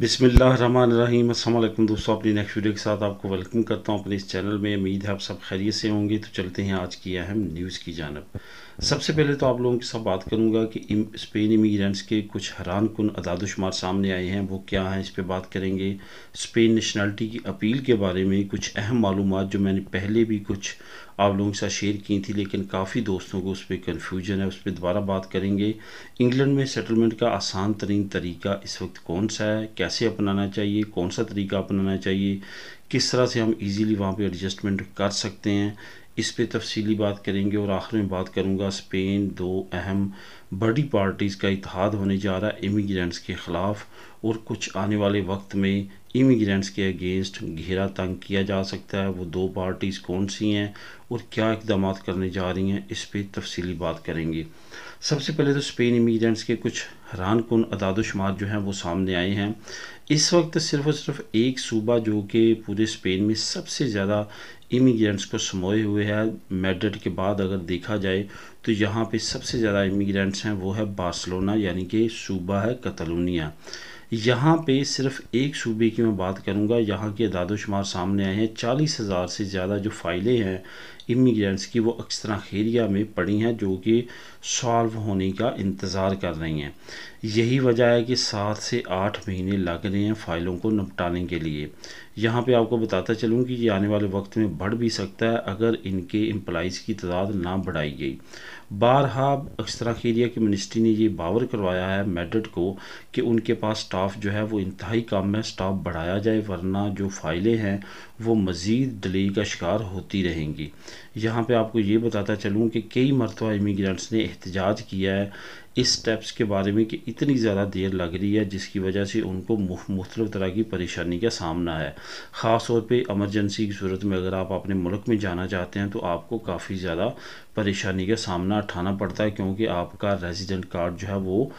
बिसमीम अल्लाम दोस्तों अपनी नेक्स्ट वीडियो के साथ आपको वेलकम करता हूं अपने इस चैनल में उम्मीद है आप सब खैरियत से होंगे तो चलते हैं आज की अहम न्यूज़ की जानब सबसे पहले तो आप लोगों के साथ बात करूंगा कि स्पेन इमीग्रेंट्स के कुछ हैरान कन अदादोशुमार सामने आए हैं वो क्या हैं इस पर बात करेंगे स्पेन नेशनलिटी की अपील के बारे में कुछ अहम मालूम जो मैंने पहले भी कुछ आप लोगों के साथ शेयर की थी लेकिन काफ़ी दोस्तों को उस पर कन्फ्यूजन है उस पर दोबारा बात करेंगे इंग्लैंड में सेटलमेंट का आसान तरीन तरीका इस वक्त कौन सा है कैसे अपनाना चाहिए कौन सा तरीका अपनाना चाहिए किस तरह से हम इजीली वहाँ पे एडजस्टमेंट कर सकते हैं इस पर तफसली बात करेंगे और आखिर में बात करूँगा स्पेन दो अहम बड़ी पार्टीज़ का इतिहाद होने जा रहा है इमिग्रेंट्स के ख़िलाफ़ और कुछ आने वाले वक्त में इमिग्रेंट्स के अगेंस्ट घेरा तंग किया जा सकता है वो दो पार्टीज़ कौन सी हैं और क्या इकदाम करने जा रही हैं इस पर तफसली बात करेंगे सबसे पहले तो स्पेन इमिग्रेंट्स के कुछ हैरान कन अदाद शुमार जो हैं वो सामने आए हैं इस वक्त सिर्फ और सिर्फ एक सूबा जो कि पूरे स्पेन में सबसे ज़्यादा इमिग्रेंट्स को समोए हुए है मेड्रिड के बाद अगर देखा जाए तो यहाँ पे सबसे ज़्यादा इमिग्रेंट्स हैं वो है बार्सलोना यानी कि सूबा है कतलोनिया यहाँ पे सिर्फ एक सूबे की मैं बात करूँगा यहाँ के दादोशुमार सामने आए हैं चालीस हज़ार से ज़्यादा जो फाइलें हैं इमिग्रेंट्स की वो अक्सर एरिया में पड़ी हैं जो कि सॉल्व होने का इंतज़ार कर रही हैं यही वजह है कि सात से आठ महीने लग रहे हैं फ़ाइलों को निपटाने के लिए यहाँ पे आपको बताता चलूँ कि ये आने वाले वक्त में बढ़ भी सकता है अगर इनके एम्प्लाइज़ की तादाद ना बढ़ाई गई बारहा अक्सरा खेरिया की मिनिस्ट्री ने ये बावर करवाया है मेडट को कि उनके पास स्टाफ जो है वो इंतहाई काम है स्टाफ बढ़ाया जाए वरना जो फाइलें हैं वो मज़ीद डिले का शिकार होती रहेंगी यहाँ पे आपको ये बताता चलूँ कि कई मरतबा इमिग्रेंट्स ने एहतजाज किया है इस स्टेप्स के बारे में कि इतनी ज़्यादा देर लग रही है जिसकी वजह से उनको मुख्तलिफ तरह की परेशानी का सामना है ख़ास तौर पर एमरजेंसी की सूरत में अगर आप अपने मुल्क में जाना चाहते हैं तो आपको काफ़ी ज़्यादा परेशानी का सामना उठाना पड़ता है क्योंकि आपका रेजिडेंट कार्ड जो है वो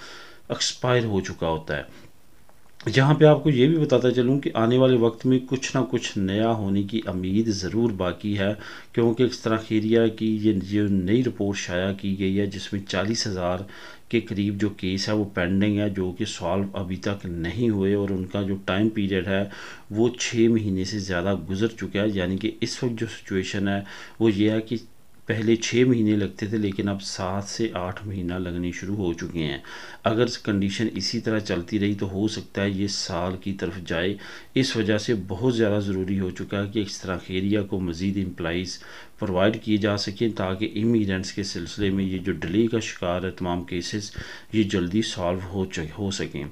एक्सपायर हो चुका होता है यहाँ पे आपको ये भी बताता चलूँ कि आने वाले वक्त में कुछ ना कुछ नया होने की उम्मीद ज़रूर बाकी है क्योंकि इस तरह खीरिया की ये जो नई रिपोर्ट शाया की गई है जिसमें चालीस हज़ार के करीब जो केस है वो पेंडिंग है जो कि सॉल्व अभी तक नहीं हुए और उनका जो टाइम पीरियड है वो छः महीने से ज़्यादा गुजर चुका है यानी कि इस वक्त जो सिचुएशन है वो ये है कि पहले छः महीने लगते थे लेकिन अब सात से आठ महीना लगने शुरू हो चुके हैं अगर कंडीशन इसी तरह चलती रही तो हो सकता है ये साल की तरफ जाए इस वजह से बहुत ज़्यादा ज़रूरी हो चुका है कि इस तरह खेरिया को मज़ीद एम्प्लाइज़ प्रोवाइड किए जा सकें ताकि इमिग्रेंट्स के सिलसिले में ये जो डिले का शिकार है तमाम केसेस ये जल्दी सॉल्व हो हो सकें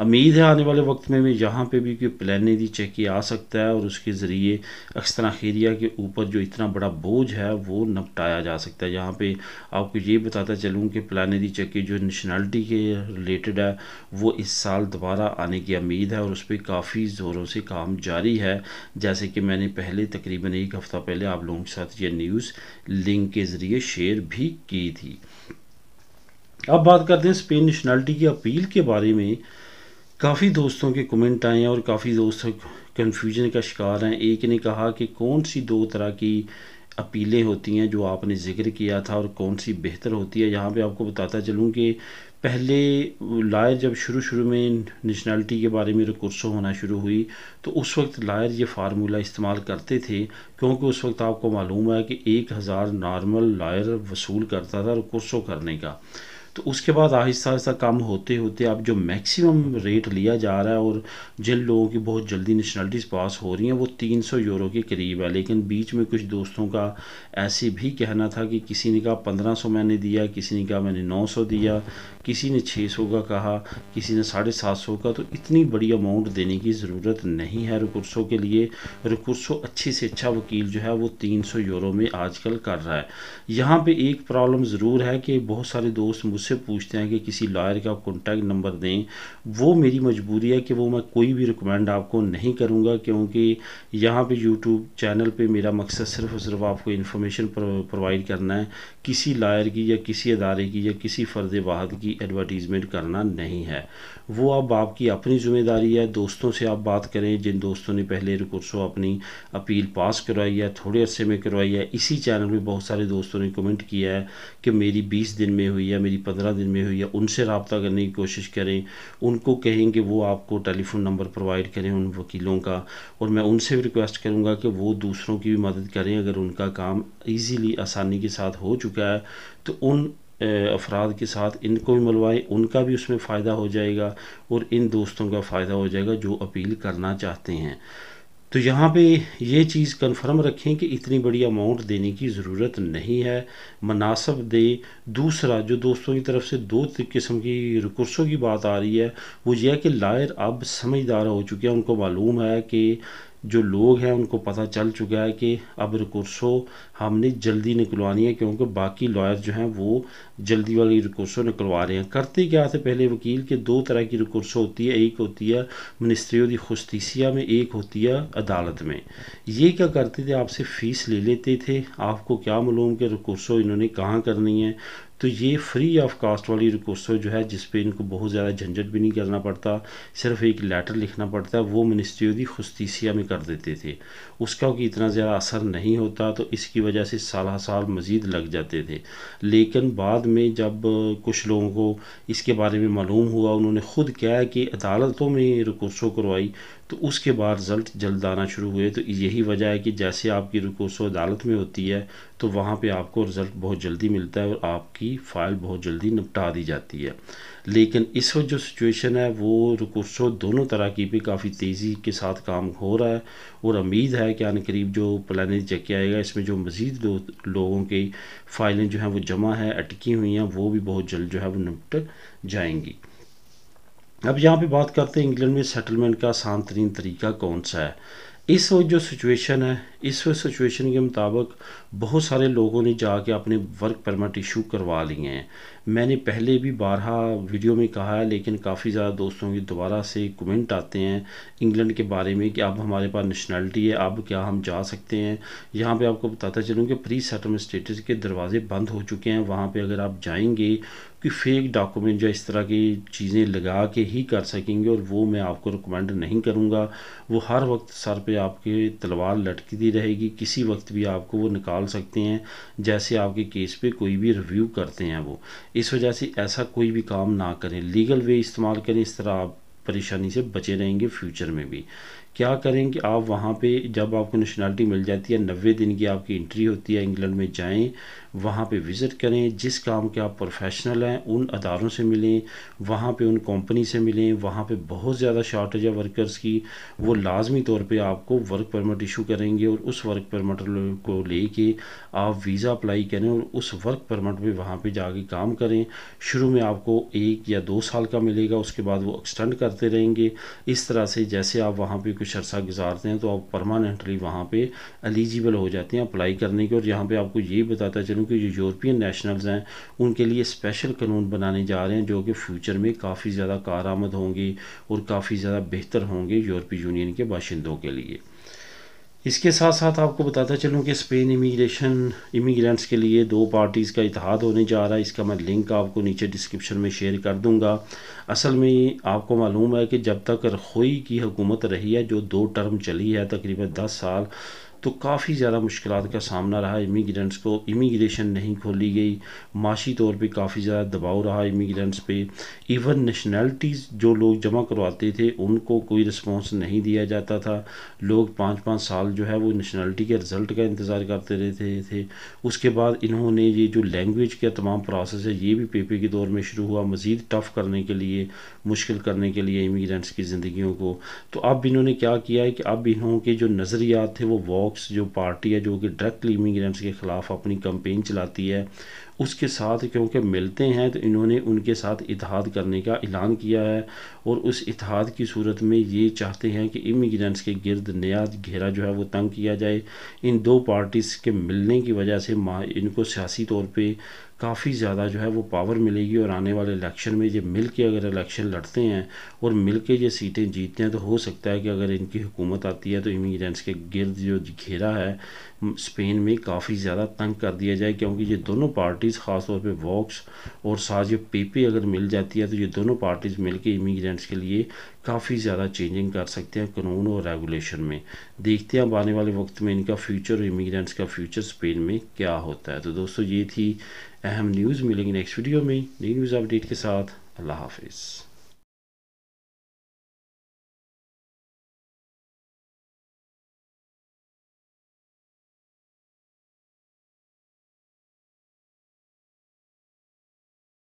उम्मीद है आने वाले वक्त में भी यहाँ पे भी कोई प्लानिदी चेकी आ सकता है और उसके ज़रिए अक्सरा खीरिया के ऊपर जो इतना बड़ा बोझ है वो निपटाया जा सकता है यहाँ पे आपको ये बताता चलूँ कि दी चेकी जो नेशनलिटी के रिलेटेड है वो इस साल दोबारा आने की उम्मीद है और उस पर काफ़ी ज़ोरों से काम जारी है जैसे कि मैंने पहले तकरीबन एक हफ़्ता पहले आप लोगों के साथ ये ये न्यूज़ लिंक के ज़रिए शेयर भी की थी अब बात करते हैं स्पेन नेशनलिटी की अपील के बारे में काफ़ी दोस्तों के कमेंट आए हैं और काफ़ी दोस्त कंफ्यूजन का शिकार हैं एक ने कहा कि कौन सी दो तरह की अपीलें होती हैं जो आपने ज़िक्र किया था और कौन सी बेहतर होती है यहाँ पे आपको बताता चलूँ कि पहले लायर जब शुरू शुरू में नेशनलिटी के बारे में रिकोर्सों होना शुरू हुई तो उस वक्त लायर ये फार्मूला इस्तेमाल करते थे क्योंकि उस वक्त आपको मालूम है कि एक हज़ार नॉर्मल लायर वसूल करता था रिकोर्सों करने का तो उसके बाद आहिस्ता आहिस्ता कम होते होते अब जो मैक्सिमम रेट लिया जा रहा है और जिन लोगों की बहुत जल्दी नेशनलिटीज़ पास हो रही हैं वो 300 यूरो के करीब है लेकिन बीच में कुछ दोस्तों का ऐसे भी कहना था कि किसी ने कहा 1500 मैंने दिया किसी ने कहा मैंने 900 दिया किसी ने 600 का कहा किसी ने साढ़े सात सौ का तो इतनी बड़ी अमाउंट देने की ज़रूरत नहीं है रिकुर्सों के लिए रुकुरसो अच्छे से अच्छा वकील जो है वो सौ यूरो में आजकल कर रहा है यहाँ पर एक प्रॉब्लम ज़रूर है कि बहुत सारे दोस्त मुझसे मुझसे पूछते हैं कि किसी लॉयर का कॉन्टैक्ट नंबर दें वो मेरी मजबूरी है कि वो मैं कोई भी रिकमेंड आपको नहीं करूँगा क्योंकि यहाँ पे यूट्यूब चैनल पे मेरा मकसद सिर्फ और सिर्फ आपको इन्फॉर्मेशन प्रोवाइड करना है किसी लायर की या किसी अदारे की या किसी फ़र्द बाहर की एडवर्टीज़मेंट करना नहीं है वो अब आपकी अपनी ज़िम्मेदारी है दोस्तों से आप बात करें जिन दोस्तों ने पहले रिकोर्सों अपनी अपील पास करवाई है थोड़े अरसे में करवाई है इसी चैनल में बहुत सारे दोस्तों ने कमेंट किया है कि मेरी बीस दिन में हुई है मेरी पंद्रह दिन में हुई है उनसे रबता करने की कोशिश करें उनको कहें कि वो आपको टेलीफोन नंबर प्रोवाइड करें उन वकीलों का और मैं उनसे भी रिक्वेस्ट करूँगा कि वो दूसरों की भी मदद करें अगर उनका काम ईज़िली आसानी के साथ हो चुका है तो उन अफराद के साथ इनको भी मिलवाएं उनका भी उसमें फ़ायदा हो जाएगा और इन दोस्तों का फ़ायदा हो जाएगा जो अपील करना चाहते हैं तो यहाँ पे ये चीज़ कंफर्म रखें कि इतनी बड़ी अमाउंट देने की ज़रूरत नहीं है मुनासब दे दूसरा जो दोस्तों की तरफ से दो किस्म की रिकोर्सों की बात आ रही है वो यह कि लायर अब समझदार हो चुके हैं उनको मालूम है कि जो लोग हैं उनको पता चल चुका है कि अब रिकोर्सो हमने जल्दी निकलवानी है क्योंकि बाकी लॉयर जो हैं वो जल्दी वाली रिकोर्सो निकलवा रहे हैं करते क्या थे पहले वकील के दो तरह की रिकोर्सो होती है एक होती है मिनिस्ट्री खुशतीसिया में एक होती है अदालत में ये क्या करते थे आपसे फ़ीस ले लेते थे आपको क्या मालूम कि रिकोर्सो इन्होंने कहाँ करनी है तो ये फ्री ऑफ कास्ट वाली रिक्वेस्ट जो है जिस पे इनको बहुत ज़्यादा झंझट भी नहीं करना पड़ता सिर्फ एक लेटर लिखना पड़ता है वो मिनिस्ट्री ऑफ खुस्तीसिया में कर देते थे उसका कि इतना ज़्यादा असर नहीं होता तो इसकी वजह से साल साल मज़ीद लग जाते थे लेकिन बाद में जब कुछ लोगों को इसके बारे में मालूम हुआ उन्होंने ख़ुद क्या है कि अदालतों में रिक्वेस्टों करवाई तो उसके बाद रिज़ल्ट जल्द आना शुरू हुए तो यही वजह है कि जैसे आपकी रिकोसो अदालत में होती है तो वहाँ पे आपको रिज़ल्ट बहुत जल्दी मिलता है और आपकी फ़ाइल बहुत जल्दी निपटा दी जाती है लेकिन इस वक्त जो सिचुएशन है वो रिकोसो दोनों तरह की भी काफ़ी तेज़ी के साथ काम हो रहा है और उम्मीद है कि आने करीब जो प्लानिंग चेक आएगा इसमें जो मज़ीद लो, लोगों की फ़ाइलें जो हैं वो जमा है अटकी हुई हैं वो भी बहुत जल्द जो है वो निपट जाएंगी अब यहाँ पे बात करते हैं इंग्लैंड में सेटलमेंट का आसान तरीन तरीका कौन सा है इस वक्त जो सिचुएशन है इस वक्त सिचुएशन के मुताबिक बहुत सारे लोगों ने जाके अपने वर्क परमिट इशू करवा लिए हैं मैंने पहले भी बारह वीडियो में कहा है लेकिन काफ़ी ज़्यादा दोस्तों की दोबारा से कमेंट आते हैं इंग्लैंड के बारे में कि अब हमारे पास नेशनलिटी है अब क्या हम जा सकते हैं यहाँ पे आपको बताता चलूँ कि प्री सेटलमेंट स्टेटस के दरवाजे बंद हो चुके हैं वहाँ पर अगर आप जाएंगे कि फेक डॉक्यूमेंट या इस तरह की चीज़ें लगा के ही कर सकेंगे और वो मैं आपको रिकमेंड नहीं करूँगा वो हर वक्त सर पे आपके तलवार लटकती रहेगी किसी वक्त भी आपको वो निकाल सकते हैं जैसे आपके केस पे कोई भी रिव्यू करते हैं वो इस वजह से ऐसा कोई भी काम ना करें लीगल वे इस्तेमाल करें इस तरह आप परेशानी से बचे रहेंगे फ्यूचर में भी क्या करें कि आप वहाँ पे जब आपको नेशनलिटी मिल जाती है नबे दिन की आपकी इंट्री होती है इंग्लैंड में जाएं वहाँ पे विज़िट करें जिस काम के आप प्रोफेशनल हैं उन अदारों से मिलें वहाँ पे उन कंपनी से मिलें वहाँ पे बहुत ज़्यादा शॉर्टेज है वर्कर्स की वो लाजमी तौर पे आपको वर्क परमिट इशू करेंगे और उस वर्क परमिट को लेके आप वीज़ा अप्लाई करें और उस वर्क परमिट पे वहाँ पे जाके काम करें शुरू में आपको एक या दो साल का मिलेगा उसके बाद वो एक्सटेंड करते रहेंगे इस तरह से जैसे आप वहाँ पर कुछ अरसा गुजारते हैं तो आप परमानेंटली वहाँ पर एलिजिबल हो जाते हैं अप्लाई करने के और यहाँ पर आपको ये बताता चलूँ क्योंकि जो यूरोपियन नेशनल्स हैं उनके लिए स्पेशल कानून बनाने जा रहे हैं जो कि फ्यूचर में काफ़ी ज़्यादा कार आमद होंगी और काफ़ी ज़्यादा बेहतर होंगे यूरोपीय यूनियन के बाशिंदों के लिए इसके साथ साथ आपको बताता चलूँ कि स्पेन इमिग्रेशन इमिग्रेंट्स के लिए दो पार्टीज़ का इतिहाद होने जा रहा है इसका मैं लिंक आपको नीचे डिस्क्रिप्शन में शेयर कर दूंगा असल में आपको मालूम है कि जब तक रखोई की हुकूमत रही है जो दो टर्म चली है तकरीबन दस साल तो काफ़ी ज़्यादा मुश्किल का सामना रहा इमीग्रेंट्स को इमीग्रेशन नहीं खोली गई माशी तौर पे काफ़ी ज़्यादा दबाव रहा इमीग्रेंट्स पे इवन नेशनैलिटीज़ जो लोग जमा करवाते थे उनको कोई रिस्पॉन्स नहीं दिया जाता था लोग पाँच पाँच साल जो है वो नेशनैलिटी के रिज़ल्ट का इंतज़ार करते रहते थे उसके बाद इन्होंने ये जो लैंग्वेज का तमाम प्रोसेस है ये भी पेपे के दौर में शुरू हुआ मज़ीद टफ़ करने के लिए मुश्किल करने के लिए इमीग्रेंट्स की ज़िंदगी को तो अब इन्होंने क्या किया है कि अब इन्हों के जो नज़रियात थे वो वॉक फॉक्स जो पार्टी है जो कि ड्रग इमिग्रेंट्स के ख़िलाफ़ अपनी कंपेन चलाती है उसके साथ क्योंकि मिलते हैं तो इन्होंने उनके साथ इतिहाद करने का ऐलान किया है और उस इतिहाद की सूरत में ये चाहते हैं कि इमिग्रेंट्स के गिरद नया घेरा जो है वो तंग किया जाए इन दो पार्टीज़ के मिलने की वजह से इनको सियासी तौर पर काफ़ी ज़्यादा जो है वो पावर मिलेगी और आने वाले इलेक्शन में ये मिल के अगर इलेक्शन लड़ते हैं और मिल के ये सीटें जीतते हैं तो हो सकता है कि अगर इनकी हुकूमत आती है तो इमिग्रेंट्स के गिरद जो घेरा है स्पेन में काफ़ी ज़्यादा तंग कर दिया जाए क्योंकि ये दोनों पार्टी पार्टीज़ ख़ासतौर पे वॉक्स और साथ ये पीपी अगर मिल जाती है तो ये दोनों पार्टीज़ मिलकर इमीग्रेंट्स के लिए काफ़ी ज़्यादा चेंजिंग कर सकते हैं कानून और रेगुलेशन में देखते हैं अब आने वाले वक्त में इनका फ्यूचर और का फ्यूचर स्पेन में क्या होता है तो दोस्तों ये थी अहम न्यूज़ मिलेंगी नेक्स्ट वीडियो में नई न्यूज़ अपडेट के साथ अल्लाह हाफिज़